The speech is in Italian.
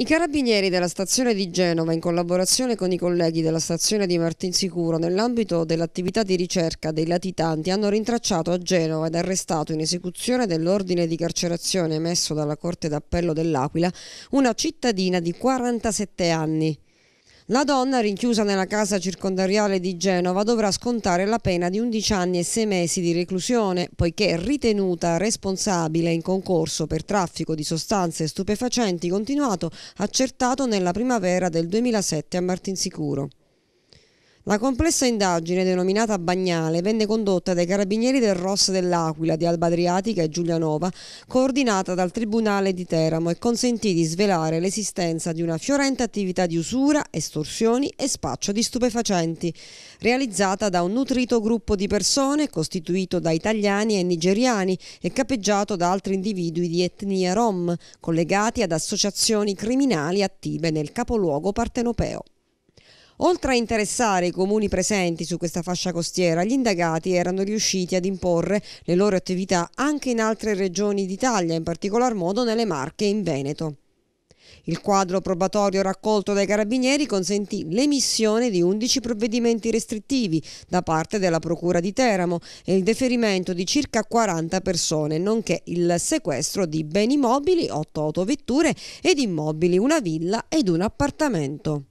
I carabinieri della stazione di Genova, in collaborazione con i colleghi della stazione di Martinsicuro, nell'ambito dell'attività di ricerca dei latitanti, hanno rintracciato a Genova ed arrestato in esecuzione dell'ordine di carcerazione emesso dalla Corte d'Appello dell'Aquila una cittadina di 47 anni. La donna, rinchiusa nella casa circondariale di Genova, dovrà scontare la pena di 11 anni e 6 mesi di reclusione, poiché ritenuta responsabile in concorso per traffico di sostanze stupefacenti continuato accertato nella primavera del 2007 a Martinsicuro. La complessa indagine, denominata Bagnale, venne condotta dai carabinieri del Ross dell'Aquila, di Alba Adriatica e Giulianova, coordinata dal Tribunale di Teramo e consentì di svelare l'esistenza di una fiorente attività di usura, estorsioni e spaccio di stupefacenti, realizzata da un nutrito gruppo di persone costituito da italiani e nigeriani e capeggiato da altri individui di etnia rom, collegati ad associazioni criminali attive nel capoluogo partenopeo. Oltre a interessare i comuni presenti su questa fascia costiera, gli indagati erano riusciti ad imporre le loro attività anche in altre regioni d'Italia, in particolar modo nelle Marche e in Veneto. Il quadro probatorio raccolto dai carabinieri consentì l'emissione di 11 provvedimenti restrittivi da parte della Procura di Teramo e il deferimento di circa 40 persone, nonché il sequestro di beni mobili, 8 autovetture ed immobili, una villa ed un appartamento.